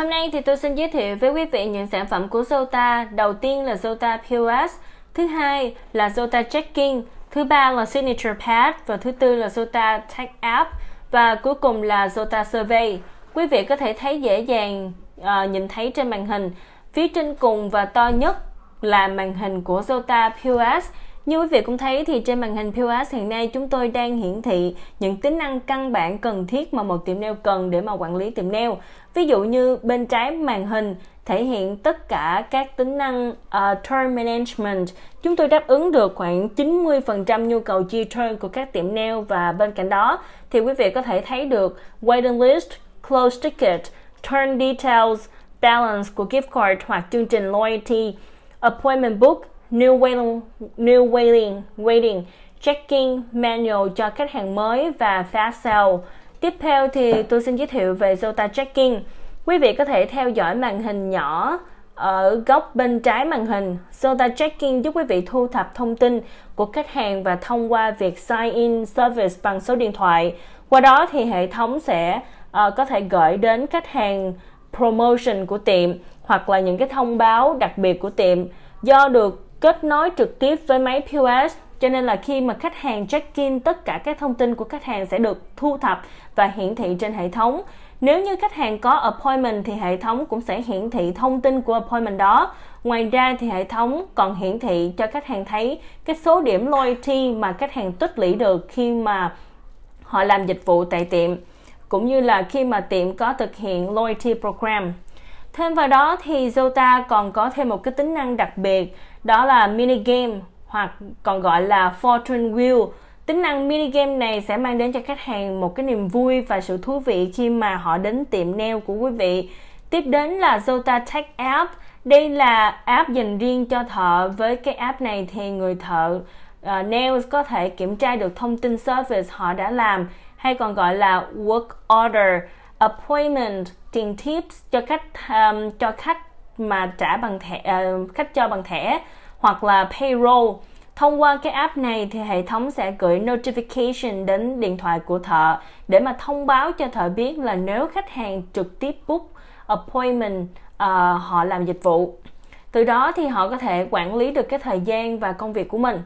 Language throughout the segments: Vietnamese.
Hôm nay thì tôi xin giới thiệu với quý vị những sản phẩm của Zota. Đầu tiên là Zota POS, thứ hai là Zota Checking, thứ ba là Signature Pad và thứ tư là Zota Tech App và cuối cùng là Zota Survey. Quý vị có thể thấy dễ dàng à, nhìn thấy trên màn hình. Phía trên cùng và to nhất là màn hình của Zota POS. Như quý vị cũng thấy thì trên màn hình POS hiện nay chúng tôi đang hiển thị những tính năng căn bản cần thiết mà một tiệm nail cần để mà quản lý tiệm nail ví dụ như bên trái màn hình thể hiện tất cả các tính năng uh, turn management. Chúng tôi đáp ứng được khoảng 90% nhu cầu chi turn của các tiệm nail và bên cạnh đó thì quý vị có thể thấy được waiting list, close ticket, turn details, balance của gift card hoặc chương trình loyalty, appointment book, new waiting, new waiting, waiting, checking manual cho khách hàng mới và fast sale. Tiếp theo thì tôi xin giới thiệu về Zota Tracking. Quý vị có thể theo dõi màn hình nhỏ ở góc bên trái màn hình. Zota Tracking giúp quý vị thu thập thông tin của khách hàng và thông qua việc sign in service bằng số điện thoại. Qua đó thì hệ thống sẽ uh, có thể gửi đến khách hàng promotion của tiệm hoặc là những cái thông báo đặc biệt của tiệm do được kết nối trực tiếp với máy POS cho nên là khi mà khách hàng check in tất cả các thông tin của khách hàng sẽ được thu thập và hiển thị trên hệ thống nếu như khách hàng có appointment thì hệ thống cũng sẽ hiển thị thông tin của appointment đó ngoài ra thì hệ thống còn hiển thị cho khách hàng thấy cái số điểm loyalty mà khách hàng tích lũy được khi mà họ làm dịch vụ tại tiệm cũng như là khi mà tiệm có thực hiện loyalty program Thêm vào đó thì Zota còn có thêm một cái tính năng đặc biệt đó là mini game hoặc còn gọi là Fortune Wheel. Tính năng mini game này sẽ mang đến cho khách hàng một cái niềm vui và sự thú vị khi mà họ đến tiệm nail của quý vị. Tiếp đến là Zota Tech App. Đây là app dành riêng cho thợ. Với cái app này thì người thợ uh, nails có thể kiểm tra được thông tin service họ đã làm hay còn gọi là work order, appointment, tiền tips cho khách um, cho khách mà trả bằng thẻ uh, khách cho bằng thẻ hoặc là payroll. Thông qua cái app này thì hệ thống sẽ gửi notification đến điện thoại của thợ để mà thông báo cho thợ biết là nếu khách hàng trực tiếp book appointment uh, họ làm dịch vụ. Từ đó thì họ có thể quản lý được cái thời gian và công việc của mình.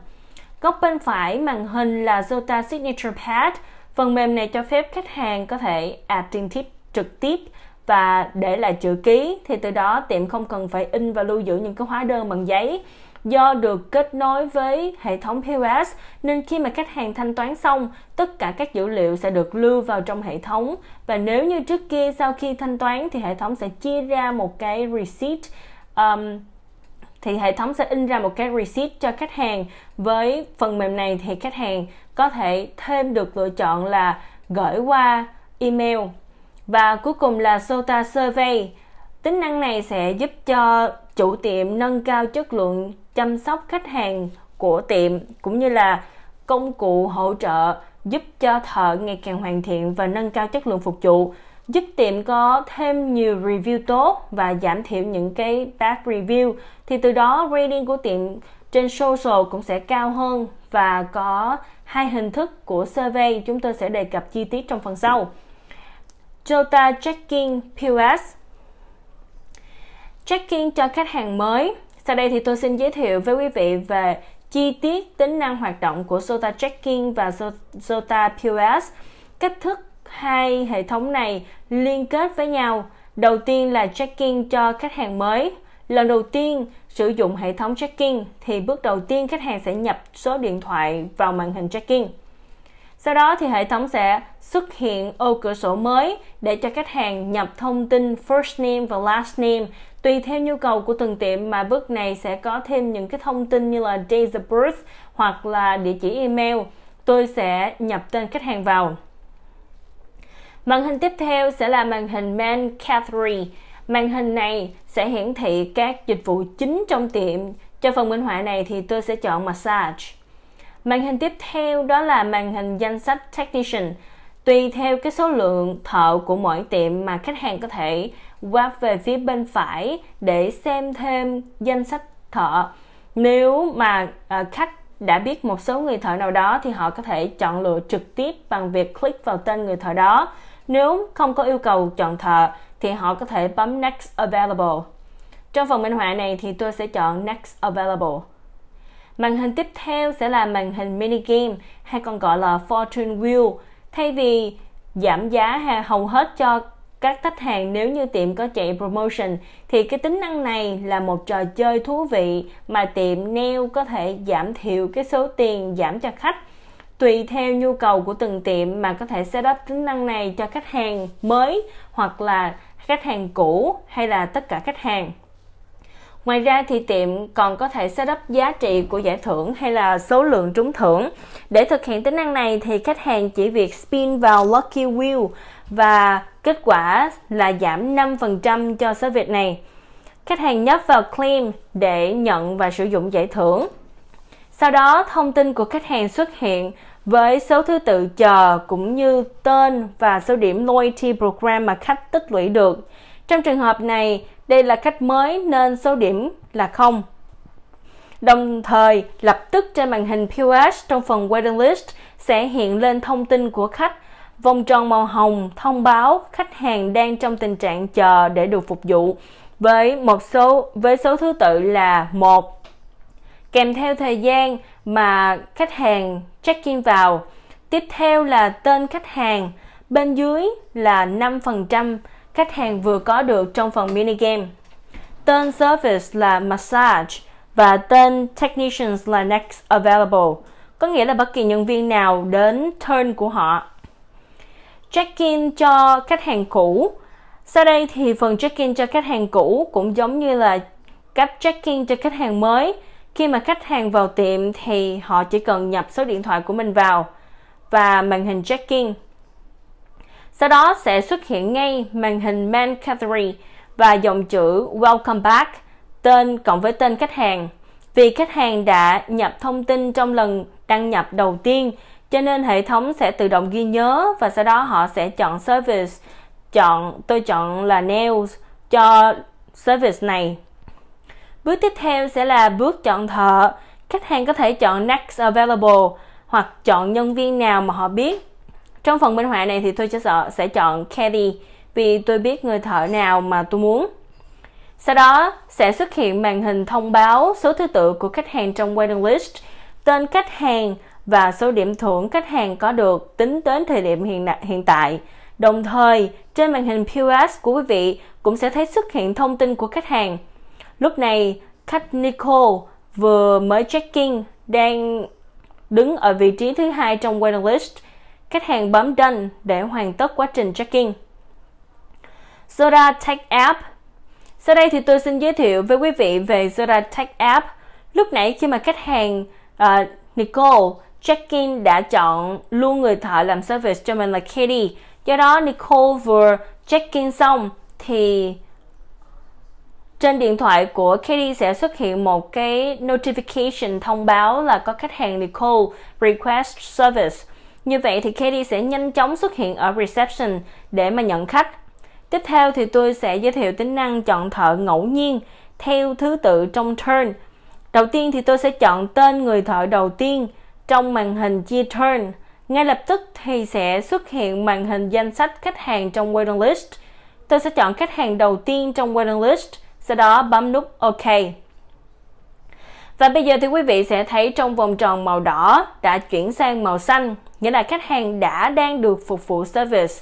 Góc bên phải màn hình là Zota Signature Pad. Phần mềm này cho phép khách hàng có thể add tiền tip trực tiếp và để lại chữ ký thì từ đó tiệm không cần phải in và lưu giữ những cái hóa đơn bằng giấy do được kết nối với hệ thống POS nên khi mà khách hàng thanh toán xong, tất cả các dữ liệu sẽ được lưu vào trong hệ thống và nếu như trước kia sau khi thanh toán thì hệ thống sẽ chia ra một cái receipt um, thì hệ thống sẽ in ra một cái receipt cho khách hàng. Với phần mềm này thì khách hàng có thể thêm được lựa chọn là gửi qua email. Và cuối cùng là Sota Survey. Tính năng này sẽ giúp cho chủ tiệm nâng cao chất lượng chăm sóc khách hàng của tiệm cũng như là công cụ hỗ trợ giúp cho thợ ngày càng hoàn thiện và nâng cao chất lượng phục vụ giúp tiệm có thêm nhiều review tốt và giảm thiểu những cái bad review thì từ đó rating của tiệm trên social cũng sẽ cao hơn và có hai hình thức của survey chúng tôi sẽ đề cập chi tiết trong phần sau. Jota Checking POS Checking cho khách hàng mới sau đây thì tôi xin giới thiệu với quý vị về chi tiết tính năng hoạt động của Sota Checking và Sota POS, cách thức hai hệ thống này liên kết với nhau. Đầu tiên là checking cho khách hàng mới. Lần đầu tiên sử dụng hệ thống checking thì bước đầu tiên khách hàng sẽ nhập số điện thoại vào màn hình checking. Sau đó thì hệ thống sẽ xuất hiện ô cửa sổ mới để cho khách hàng nhập thông tin first name và last name. Tùy theo nhu cầu của từng tiệm mà bước này sẽ có thêm những cái thông tin như là date of birth hoặc là địa chỉ email. Tôi sẽ nhập tên khách hàng vào. Màn hình tiếp theo sẽ là màn hình main category. Màn hình này sẽ hiển thị các dịch vụ chính trong tiệm. Cho phần minh họa này thì tôi sẽ chọn massage. Màn hình tiếp theo đó là màn hình danh sách technician. Tùy theo cái số lượng thợ của mỗi tiệm mà khách hàng có thể quét về phía bên phải để xem thêm danh sách thợ. Nếu mà à, khách đã biết một số người thợ nào đó thì họ có thể chọn lựa trực tiếp bằng việc click vào tên người thợ đó. Nếu không có yêu cầu chọn thợ thì họ có thể bấm next available. Trong phần minh họa này thì tôi sẽ chọn next available. Màn hình tiếp theo sẽ là màn hình mini game hay còn gọi là fortune wheel. Thay vì giảm giá hàng hầu hết cho các khách hàng nếu như tiệm có chạy promotion thì cái tính năng này là một trò chơi thú vị mà tiệm nail có thể giảm thiểu cái số tiền giảm cho khách tùy theo nhu cầu của từng tiệm mà có thể set up tính năng này cho khách hàng mới hoặc là khách hàng cũ hay là tất cả khách hàng Ngoài ra thì tiệm còn có thể setup giá trị của giải thưởng hay là số lượng trúng thưởng. Để thực hiện tính năng này thì khách hàng chỉ việc spin vào Lucky Wheel và kết quả là giảm 5% cho số việc này. Khách hàng nhấp vào claim để nhận và sử dụng giải thưởng. Sau đó thông tin của khách hàng xuất hiện với số thứ tự chờ cũng như tên và số điểm loyalty program mà khách tích lũy được. Trong trường hợp này, đây là khách mới nên số điểm là 0. Đồng thời, lập tức trên màn hình POS trong phần Waiting List sẽ hiện lên thông tin của khách. Vòng tròn màu hồng thông báo khách hàng đang trong tình trạng chờ để được phục vụ với một số với số thứ tự là 1 kèm theo thời gian mà khách hàng check-in vào. Tiếp theo là tên khách hàng, bên dưới là 5% khách hàng vừa có được trong phần mini game. Tên service là massage và tên technicians là next available, có nghĩa là bất kỳ nhân viên nào đến turn của họ. Check-in cho khách hàng cũ. Sau đây thì phần check-in cho khách hàng cũ cũng giống như là cách check-in cho khách hàng mới. Khi mà khách hàng vào tiệm thì họ chỉ cần nhập số điện thoại của mình vào và màn hình check-in sau đó sẽ xuất hiện ngay màn hình Man Category và dòng chữ Welcome Back, tên cộng với tên khách hàng. Vì khách hàng đã nhập thông tin trong lần đăng nhập đầu tiên, cho nên hệ thống sẽ tự động ghi nhớ và sau đó họ sẽ chọn service. Chọn tôi chọn là nails cho service này. Bước tiếp theo sẽ là bước chọn thợ. Khách hàng có thể chọn next available hoặc chọn nhân viên nào mà họ biết trong phần minh họa này thì tôi sẽ chọn Caddy vì tôi biết người thợ nào mà tôi muốn. Sau đó sẽ xuất hiện màn hình thông báo số thứ tự của khách hàng trong waiting list, tên khách hàng và số điểm thưởng khách hàng có được tính đến thời điểm hiện, hiện tại. Đồng thời, trên màn hình POS của quý vị cũng sẽ thấy xuất hiện thông tin của khách hàng. Lúc này, khách Nicole vừa mới check-in đang đứng ở vị trí thứ hai trong waiting list khách hàng bấm Done để hoàn tất quá trình check-in. Zora Tech App Sau đây thì tôi xin giới thiệu với quý vị về Zora Tech App. Lúc nãy khi mà khách hàng uh, Nicole check-in đã chọn luôn người thợ làm service cho mình là Katie. Do đó Nicole vừa check-in xong thì trên điện thoại của Katie sẽ xuất hiện một cái notification thông báo là có khách hàng Nicole request service như vậy thì Katie sẽ nhanh chóng xuất hiện ở reception để mà nhận khách. Tiếp theo thì tôi sẽ giới thiệu tính năng chọn thợ ngẫu nhiên theo thứ tự trong turn. Đầu tiên thì tôi sẽ chọn tên người thợ đầu tiên trong màn hình chia turn. Ngay lập tức thì sẽ xuất hiện màn hình danh sách khách hàng trong waiting list. Tôi sẽ chọn khách hàng đầu tiên trong waiting list, sau đó bấm nút OK. Và bây giờ thì quý vị sẽ thấy trong vòng tròn màu đỏ đã chuyển sang màu xanh, nghĩa là khách hàng đã đang được phục vụ service.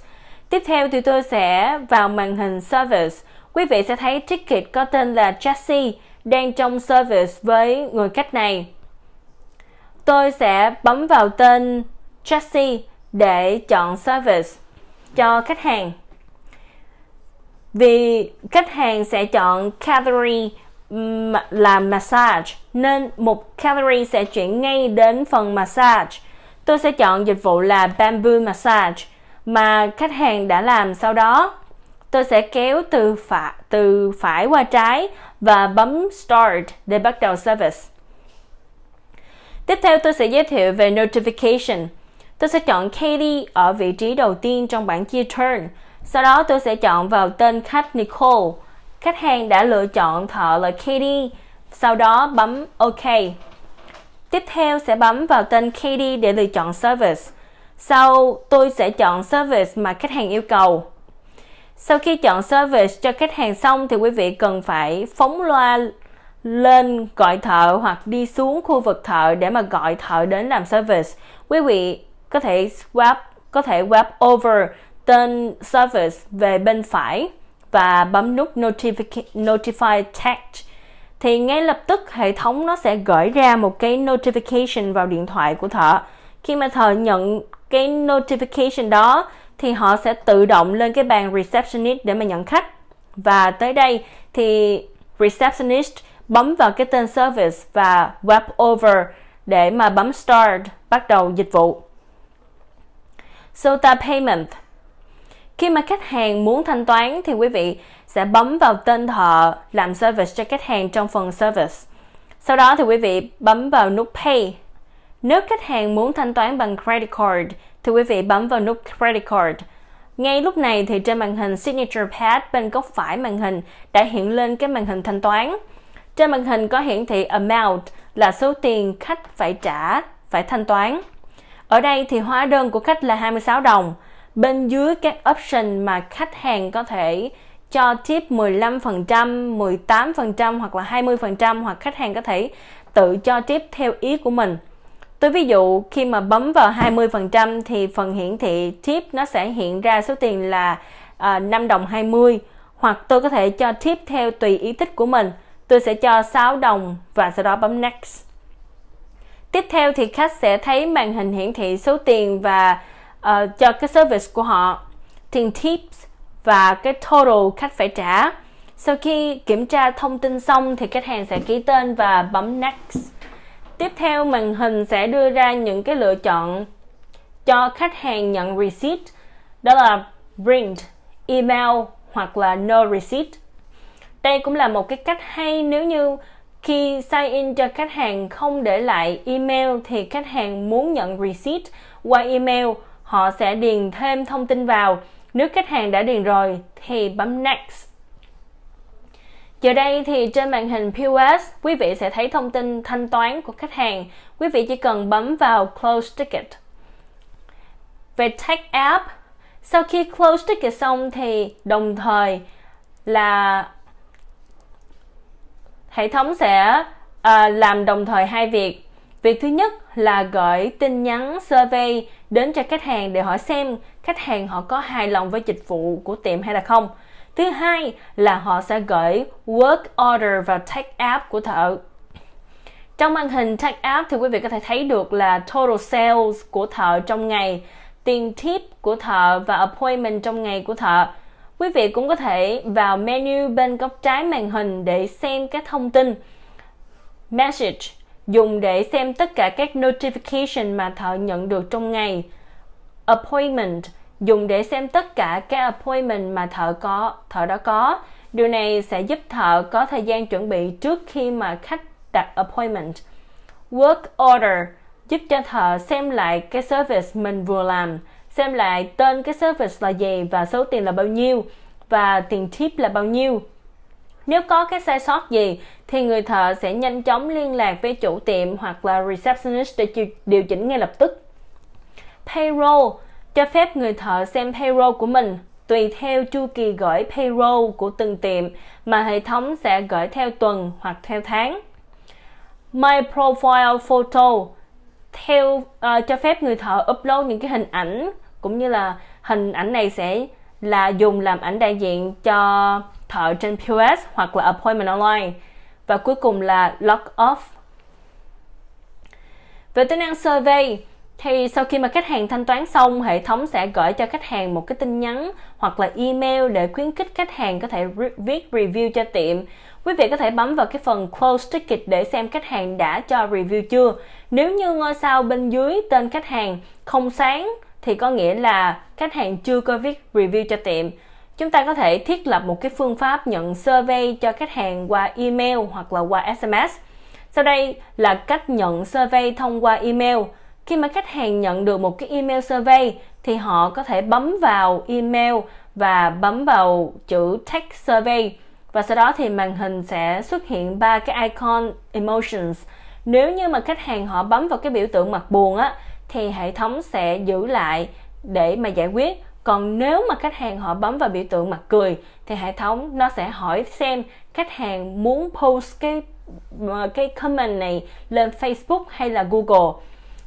Tiếp theo thì tôi sẽ vào màn hình service. Quý vị sẽ thấy ticket có tên là Chassis đang trong service với người khách này. Tôi sẽ bấm vào tên Chassis để chọn service cho khách hàng. Vì khách hàng sẽ chọn category là massage nên một calorie sẽ chuyển ngay đến phần massage. Tôi sẽ chọn dịch vụ là bamboo massage mà khách hàng đã làm sau đó. Tôi sẽ kéo từ phải từ phải qua trái và bấm start để bắt đầu service. Tiếp theo tôi sẽ giới thiệu về notification. Tôi sẽ chọn Katie ở vị trí đầu tiên trong bảng chia turn. Sau đó tôi sẽ chọn vào tên khách Nicole. Khách hàng đã lựa chọn thợ là Katie sau đó bấm OK. Tiếp theo sẽ bấm vào tên KD để lựa chọn service. Sau tôi sẽ chọn service mà khách hàng yêu cầu. Sau khi chọn service cho khách hàng xong thì quý vị cần phải phóng loa lên gọi thợ hoặc đi xuống khu vực thợ để mà gọi thợ đến làm service. Quý vị có thể swap có thể web over tên service về bên phải và bấm nút notify, notify text thì ngay lập tức hệ thống nó sẽ gửi ra một cái notification vào điện thoại của thợ khi mà thợ nhận cái notification đó thì họ sẽ tự động lên cái bàn receptionist để mà nhận khách và tới đây thì receptionist bấm vào cái tên service và web over để mà bấm start bắt đầu dịch vụ SOTA payment khi mà khách hàng muốn thanh toán thì quý vị sẽ bấm vào tên thợ làm service cho khách hàng trong phần service. Sau đó thì quý vị bấm vào nút Pay. Nếu khách hàng muốn thanh toán bằng credit card thì quý vị bấm vào nút credit card. Ngay lúc này thì trên màn hình Signature Pad bên góc phải màn hình đã hiện lên cái màn hình thanh toán. Trên màn hình có hiển thị amount là số tiền khách phải trả, phải thanh toán. Ở đây thì hóa đơn của khách là 26 đồng. Bên dưới các option mà khách hàng có thể cho tip 15%, 18% hoặc là 20% hoặc khách hàng có thể tự cho tip theo ý của mình. Tôi ví dụ khi mà bấm vào 20% thì phần hiển thị tip nó sẽ hiện ra số tiền là à, 5 đồng 20 hoặc tôi có thể cho tip theo tùy ý thích của mình. Tôi sẽ cho 6 đồng và sau đó bấm next. Tiếp theo thì khách sẽ thấy màn hình hiển thị số tiền và uh, cho cái service của họ. Tiền tips và cái total khách phải trả. Sau khi kiểm tra thông tin xong thì khách hàng sẽ ký tên và bấm next. Tiếp theo màn hình sẽ đưa ra những cái lựa chọn cho khách hàng nhận receipt đó là print, email hoặc là no receipt. Đây cũng là một cái cách hay nếu như khi sign in cho khách hàng không để lại email thì khách hàng muốn nhận receipt qua email họ sẽ điền thêm thông tin vào nếu khách hàng đã điền rồi thì bấm Next. Giờ đây thì trên màn hình POS, quý vị sẽ thấy thông tin thanh toán của khách hàng. Quý vị chỉ cần bấm vào Close Ticket. Về Tech App, sau khi Close Ticket xong thì đồng thời là hệ thống sẽ à, làm đồng thời hai việc Việc thứ nhất là gửi tin nhắn survey đến cho khách hàng để hỏi xem khách hàng họ có hài lòng với dịch vụ của tiệm hay là không. Thứ hai là họ sẽ gửi work order vào tech app của thợ. Trong màn hình tech app thì quý vị có thể thấy được là total sales của thợ trong ngày, tiền tip của thợ và appointment trong ngày của thợ. Quý vị cũng có thể vào menu bên góc trái màn hình để xem các thông tin. Message dùng để xem tất cả các notification mà thợ nhận được trong ngày. Appointment dùng để xem tất cả các appointment mà thợ có thợ đã có. Điều này sẽ giúp thợ có thời gian chuẩn bị trước khi mà khách đặt appointment. Work order giúp cho thợ xem lại cái service mình vừa làm, xem lại tên cái service là gì và số tiền là bao nhiêu và tiền tip là bao nhiêu. Nếu có cái sai sót gì thì người thợ sẽ nhanh chóng liên lạc với chủ tiệm hoặc là receptionist để điều chỉnh ngay lập tức. Payroll cho phép người thợ xem payroll của mình tùy theo chu kỳ gửi payroll của từng tiệm mà hệ thống sẽ gửi theo tuần hoặc theo tháng. My profile photo theo uh, cho phép người thợ upload những cái hình ảnh cũng như là hình ảnh này sẽ là dùng làm ảnh đại diện cho thợ trên POS hoặc là appointment online. Và cuối cùng là log off. Về tính năng survey, thì sau khi mà khách hàng thanh toán xong hệ thống sẽ gửi cho khách hàng một cái tin nhắn hoặc là email để khuyến khích khách hàng có thể viết review cho tiệm quý vị có thể bấm vào cái phần close ticket để xem khách hàng đã cho review chưa nếu như ngôi sao bên dưới tên khách hàng không sáng thì có nghĩa là khách hàng chưa có viết review cho tiệm Chúng ta có thể thiết lập một cái phương pháp nhận survey cho khách hàng qua email hoặc là qua SMS. Sau đây là cách nhận survey thông qua email. Khi mà khách hàng nhận được một cái email survey thì họ có thể bấm vào email và bấm vào chữ text survey và sau đó thì màn hình sẽ xuất hiện ba cái icon emotions. Nếu như mà khách hàng họ bấm vào cái biểu tượng mặt buồn á thì hệ thống sẽ giữ lại để mà giải quyết còn nếu mà khách hàng họ bấm vào biểu tượng mặt cười thì hệ thống nó sẽ hỏi xem khách hàng muốn post cái ờ, cái comment này lên Facebook hay là Google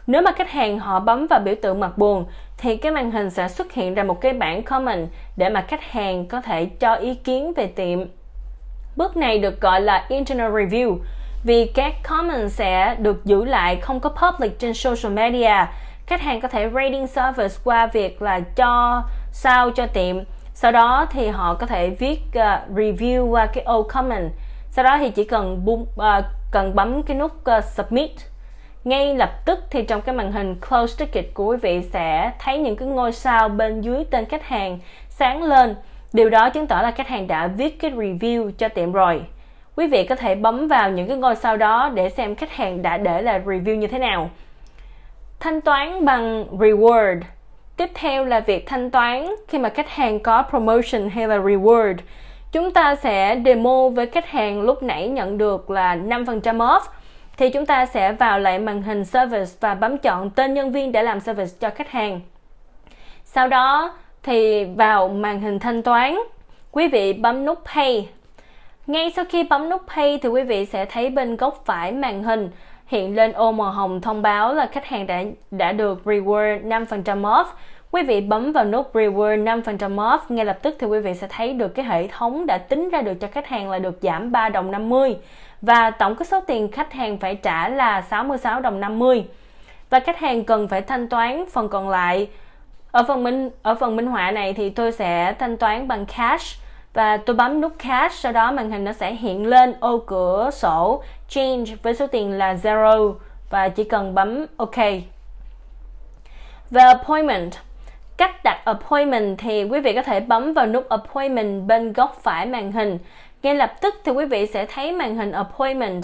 nếu mà khách hàng họ bấm vào biểu tượng mặt buồn thì cái màn hình sẽ xuất hiện ra một cái bảng comment để mà khách hàng có thể cho ý kiến về tiệm bước này được gọi là internal review vì các comment sẽ được giữ lại không có public trên social media khách hàng có thể rating service qua việc là cho sao cho tiệm sau đó thì họ có thể viết uh, review qua cái ô comment sau đó thì chỉ cần boom, uh, ờ, cần bấm cái nút uh, submit ngay lập tức thì trong cái màn hình close ticket của quý vị sẽ thấy những cái ngôi sao bên dưới tên khách hàng sáng lên điều đó chứng tỏ là khách hàng đã viết cái review cho tiệm rồi quý vị có thể bấm vào những cái ngôi sao đó để xem khách hàng đã để là review như thế nào thanh toán bằng reward tiếp theo là việc thanh toán khi mà khách hàng có promotion hay là reward chúng ta sẽ demo với khách hàng lúc nãy nhận được là 5% off thì chúng ta sẽ vào lại màn hình service và bấm chọn tên nhân viên để làm service cho khách hàng sau đó thì vào màn hình thanh toán quý vị bấm nút pay ngay sau khi bấm nút pay thì quý vị sẽ thấy bên góc phải màn hình hiện lên ô màu hồng thông báo là khách hàng đã đã được reward 5% off. Quý vị bấm vào nút reward 5% off ngay lập tức thì quý vị sẽ thấy được cái hệ thống đã tính ra được cho khách hàng là được giảm 3 đồng 50 và tổng cái số tiền khách hàng phải trả là 66 đồng 50. Và khách hàng cần phải thanh toán phần còn lại. Ở phần minh ở phần minh họa này thì tôi sẽ thanh toán bằng cash và tôi bấm nút cash sau đó màn hình nó sẽ hiện lên ô cửa sổ change với số tiền là zero và chỉ cần bấm ok về appointment cách đặt appointment thì quý vị có thể bấm vào nút appointment bên góc phải màn hình ngay lập tức thì quý vị sẽ thấy màn hình appointment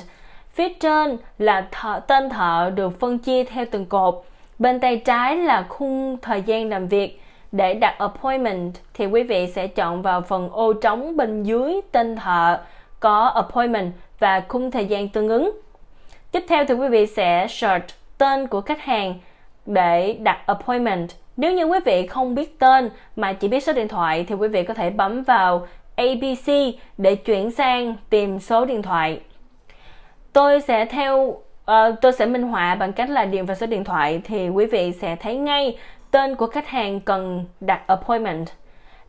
phía trên là thợ, tên thợ được phân chia theo từng cột bên tay trái là khung thời gian làm việc để đặt appointment thì quý vị sẽ chọn vào phần ô trống bên dưới tên thợ có appointment và khung thời gian tương ứng. Tiếp theo thì quý vị sẽ search tên của khách hàng để đặt appointment. Nếu như quý vị không biết tên mà chỉ biết số điện thoại thì quý vị có thể bấm vào ABC để chuyển sang tìm số điện thoại. Tôi sẽ theo uh, tôi sẽ minh họa bằng cách là điền vào số điện thoại thì quý vị sẽ thấy ngay tên của khách hàng cần đặt appointment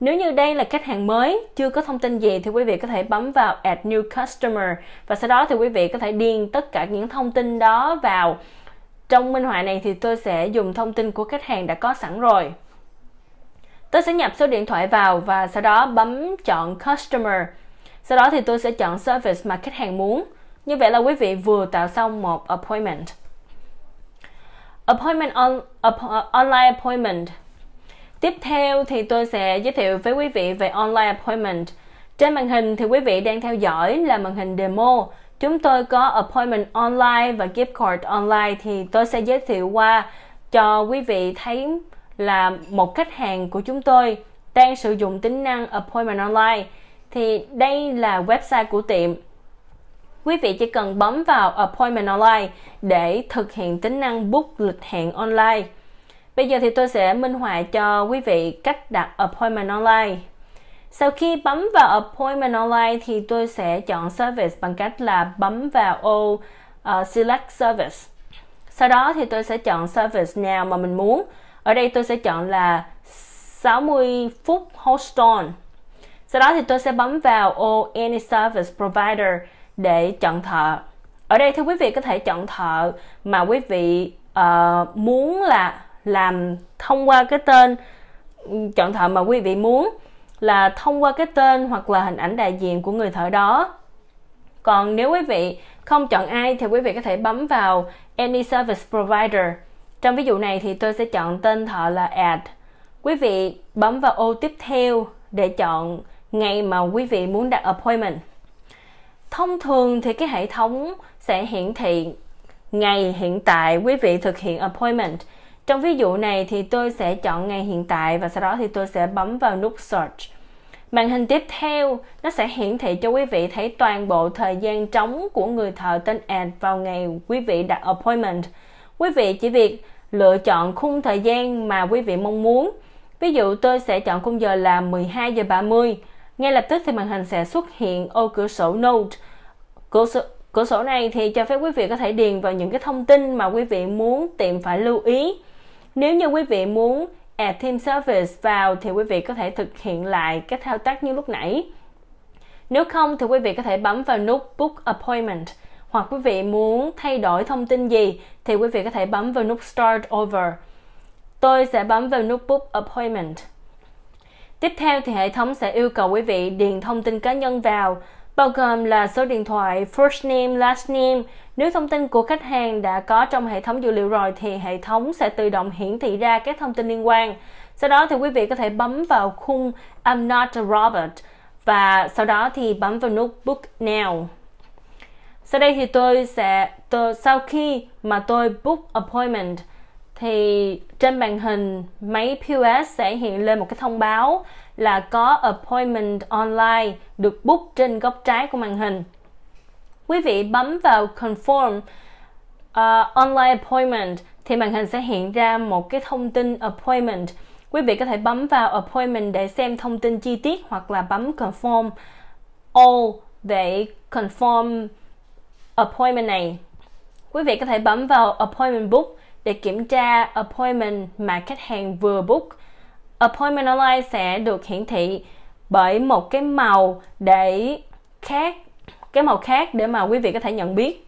nếu như đây là khách hàng mới, chưa có thông tin gì thì quý vị có thể bấm vào Add New Customer và sau đó thì quý vị có thể điền tất cả những thông tin đó vào. Trong minh họa này thì tôi sẽ dùng thông tin của khách hàng đã có sẵn rồi. Tôi sẽ nhập số điện thoại vào và sau đó bấm chọn Customer. Sau đó thì tôi sẽ chọn service mà khách hàng muốn. Như vậy là quý vị vừa tạo xong một appointment appointment on up, uh, online appointment. Tiếp theo thì tôi sẽ giới thiệu với quý vị về online appointment. Trên màn hình thì quý vị đang theo dõi là màn hình demo. Chúng tôi có appointment online và gift card online thì tôi sẽ giới thiệu qua cho quý vị thấy là một khách hàng của chúng tôi đang sử dụng tính năng appointment online thì đây là website của tiệm quý vị chỉ cần bấm vào appointment online để thực hiện tính năng book lịch hẹn online. Bây giờ thì tôi sẽ minh họa cho quý vị cách đặt appointment online. Sau khi bấm vào appointment online thì tôi sẽ chọn service bằng cách là bấm vào ô uh, ờ, select service. Sau đó thì tôi sẽ chọn service nào mà mình muốn. Ở đây tôi sẽ chọn là 60 phút host on. Sau đó thì tôi sẽ bấm vào ô any service provider để chọn thợ ở đây thì quý vị có thể chọn thợ mà quý vị uh, muốn là làm thông qua cái tên chọn thợ mà quý vị muốn là thông qua cái tên hoặc là hình ảnh đại diện của người thợ đó còn nếu quý vị không chọn ai thì quý vị có thể bấm vào any service provider trong ví dụ này thì tôi sẽ chọn tên thợ là ad quý vị bấm vào ô tiếp theo để chọn ngày mà quý vị muốn đặt appointment thông thường thì cái hệ thống sẽ hiển thị ngày hiện tại quý vị thực hiện appointment trong ví dụ này thì tôi sẽ chọn ngày hiện tại và sau đó thì tôi sẽ bấm vào nút search màn hình tiếp theo nó sẽ hiển thị cho quý vị thấy toàn bộ thời gian trống của người thợ tên ad vào ngày quý vị đặt appointment quý vị chỉ việc lựa chọn khung thời gian mà quý vị mong muốn ví dụ tôi sẽ chọn khung giờ là 12 giờ 30 ngay lập tức thì màn hình sẽ xuất hiện ô cửa sổ Note. Cửa sổ, cửa sổ này thì cho phép quý vị có thể điền vào những cái thông tin mà quý vị muốn tìm phải lưu ý. Nếu như quý vị muốn add thêm service vào thì quý vị có thể thực hiện lại các thao tác như lúc nãy. Nếu không thì quý vị có thể bấm vào nút book appointment hoặc quý vị muốn thay đổi thông tin gì thì quý vị có thể bấm vào nút start over. Tôi sẽ bấm vào nút book appointment. Tiếp theo thì hệ thống sẽ yêu cầu quý vị điền thông tin cá nhân vào, bao gồm là số điện thoại, first name, last name. Nếu thông tin của khách hàng đã có trong hệ thống dữ liệu rồi thì hệ thống sẽ tự động hiển thị ra các thông tin liên quan. Sau đó thì quý vị có thể bấm vào khung I'm not a robot và sau đó thì bấm vào nút book now. Sau đây thì tôi sẽ tôi, sau khi mà tôi book appointment thì trên màn hình máy POS sẽ hiện lên một cái thông báo là có appointment online được book trên góc trái của màn hình. Quý vị bấm vào confirm uh, online appointment thì màn hình sẽ hiện ra một cái thông tin appointment. Quý vị có thể bấm vào appointment để xem thông tin chi tiết hoặc là bấm confirm all để confirm appointment này. Quý vị có thể bấm vào appointment book để kiểm tra appointment mà khách hàng vừa book. Appointment online sẽ được hiển thị bởi một cái màu để khác cái màu khác để mà quý vị có thể nhận biết.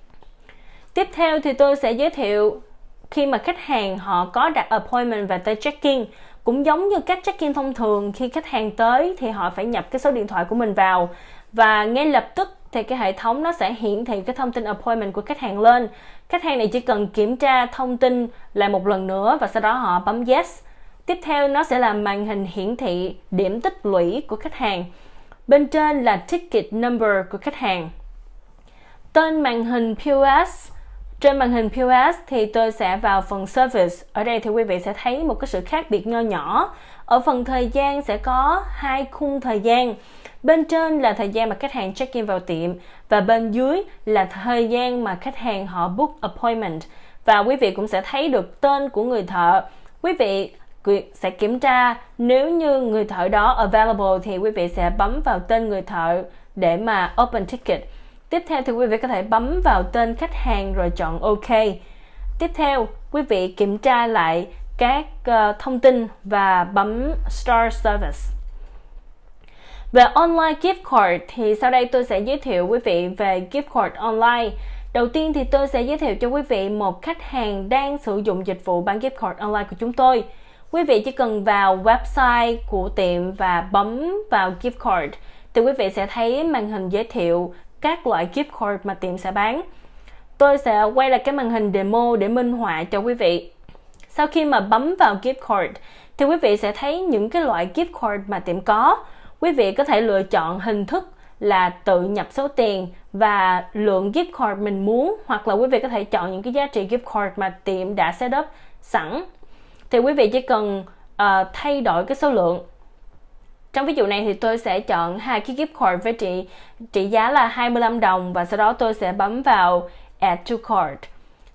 Tiếp theo thì tôi sẽ giới thiệu khi mà khách hàng họ có đặt appointment và tới check-in cũng giống như cách check-in thông thường khi khách hàng tới thì họ phải nhập cái số điện thoại của mình vào và ngay lập tức thì cái hệ thống nó sẽ hiển thị cái thông tin appointment của khách hàng lên khách hàng này chỉ cần kiểm tra thông tin lại một lần nữa và sau đó họ bấm yes tiếp theo nó sẽ là màn hình hiển thị điểm tích lũy của khách hàng bên trên là ticket number của khách hàng tên màn hình POS trên màn hình POS thì tôi sẽ vào phần service. Ở đây thì quý vị sẽ thấy một cái sự khác biệt nho nhỏ. Ở phần thời gian sẽ có hai khung thời gian. Bên trên là thời gian mà khách hàng check-in vào tiệm và bên dưới là thời gian mà khách hàng họ book appointment. Và quý vị cũng sẽ thấy được tên của người thợ. Quý vị sẽ kiểm tra nếu như người thợ đó available thì quý vị sẽ bấm vào tên người thợ để mà open ticket. Tiếp theo thì quý vị có thể bấm vào tên khách hàng rồi chọn OK. Tiếp theo, quý vị kiểm tra lại các uh, thông tin và bấm Star Service. Về online gift card thì sau đây tôi sẽ giới thiệu quý vị về gift card online. Đầu tiên thì tôi sẽ giới thiệu cho quý vị một khách hàng đang sử dụng dịch vụ bán gift card online của chúng tôi. Quý vị chỉ cần vào website của tiệm và bấm vào gift card thì quý vị sẽ thấy màn hình giới thiệu các loại gift card mà tiệm sẽ bán. Tôi sẽ quay lại cái màn hình demo để minh họa cho quý vị. Sau khi mà bấm vào gift card thì quý vị sẽ thấy những cái loại gift card mà tiệm có quý vị có thể lựa chọn hình thức là tự nhập số tiền và lượng gift card mình muốn hoặc là quý vị có thể chọn những cái giá trị gift card mà tiệm đã setup sẵn thì quý vị chỉ cần uh, thay đổi cái số lượng trong ví dụ này thì tôi sẽ chọn hai cái gift card với trị trị giá là 25 đồng và sau đó tôi sẽ bấm vào add to cart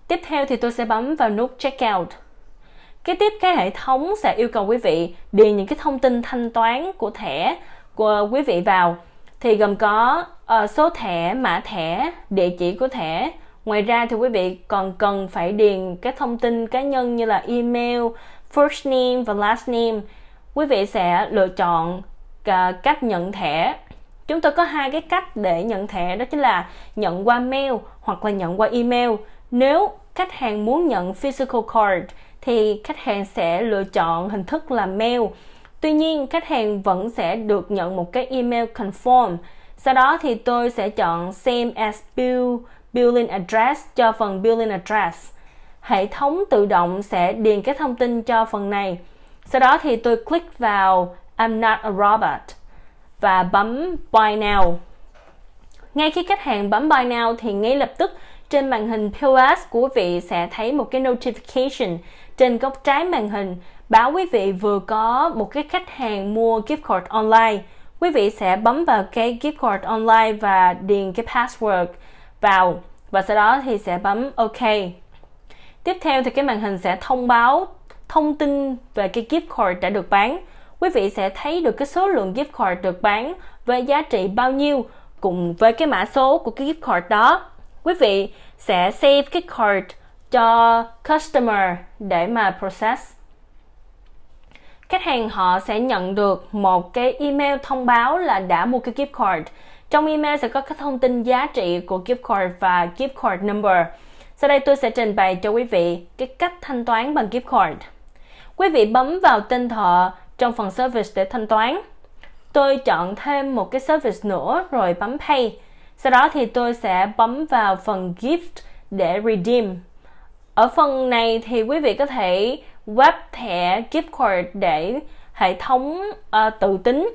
tiếp theo thì tôi sẽ bấm vào nút check out kế tiếp cái hệ thống sẽ yêu cầu quý vị điền những cái thông tin thanh toán của thẻ của quý vị vào thì gồm có uh, số thẻ, mã thẻ, địa chỉ của thẻ. Ngoài ra thì quý vị còn cần phải điền các thông tin cá nhân như là email, first name và last name. Quý vị sẽ lựa chọn uh, cách nhận thẻ. Chúng tôi có hai cái cách để nhận thẻ đó chính là nhận qua mail hoặc là nhận qua email. Nếu khách hàng muốn nhận physical card thì khách hàng sẽ lựa chọn hình thức là mail Tuy nhiên, khách hàng vẫn sẽ được nhận một cái email confirm. Sau đó thì tôi sẽ chọn Same as Bill, Billing Address cho phần Billing Address. Hệ thống tự động sẽ điền cái thông tin cho phần này. Sau đó thì tôi click vào I'm not a robot và bấm Buy Now. Ngay khi khách hàng bấm Buy Now thì ngay lập tức trên màn hình POS của vị sẽ thấy một cái notification trên góc trái màn hình Báo quý vị vừa có một cái khách hàng mua gift card online. Quý vị sẽ bấm vào cái gift card online và điền cái password vào và sau đó thì sẽ bấm OK. Tiếp theo thì cái màn hình sẽ thông báo thông tin về cái gift card đã được bán. Quý vị sẽ thấy được cái số lượng gift card được bán với giá trị bao nhiêu cùng với cái mã số của cái gift card đó. Quý vị sẽ save cái card cho customer để mà process khách hàng họ sẽ nhận được một cái email thông báo là đã mua cái gift card trong email sẽ có các thông tin giá trị của gift card và gift card number sau đây tôi sẽ trình bày cho quý vị cái cách thanh toán bằng gift card quý vị bấm vào tên thợ trong phần service để thanh toán tôi chọn thêm một cái service nữa rồi bấm pay sau đó thì tôi sẽ bấm vào phần gift để redeem ở phần này thì quý vị có thể web thẻ gift card để hệ thống uh, tự tính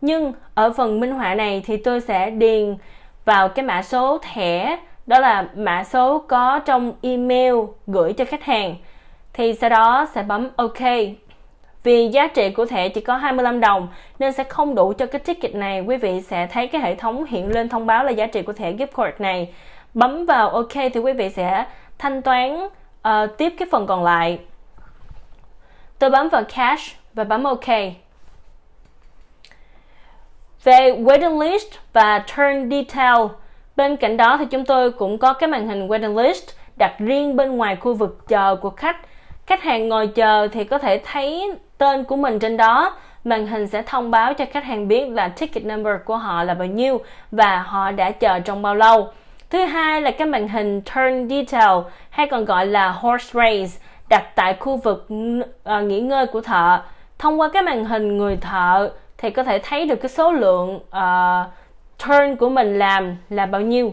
nhưng ở phần minh họa này thì tôi sẽ điền vào cái mã số thẻ đó là mã số có trong email gửi cho khách hàng thì sau đó sẽ bấm OK vì giá trị của thẻ chỉ có 25 đồng nên sẽ không đủ cho cái ticket này quý vị sẽ thấy cái hệ thống hiện lên thông báo là giá trị của thẻ gift card này bấm vào OK thì quý vị sẽ thanh toán uh, tiếp cái phần còn lại Tôi bấm vào Cash và bấm OK. Về Waiting List và Turn Detail, bên cạnh đó thì chúng tôi cũng có cái màn hình Waiting List đặt riêng bên ngoài khu vực chờ của khách. Khách hàng ngồi chờ thì có thể thấy tên của mình trên đó màn hình sẽ thông báo cho khách hàng biết là ticket number của họ là bao nhiêu và họ đã chờ trong bao lâu. Thứ hai là cái màn hình turn detail hay còn gọi là horse race đặt tại khu vực à, nghỉ ngơi của thợ thông qua cái màn hình người thợ thì có thể thấy được cái số lượng uh, turn của mình làm là bao nhiêu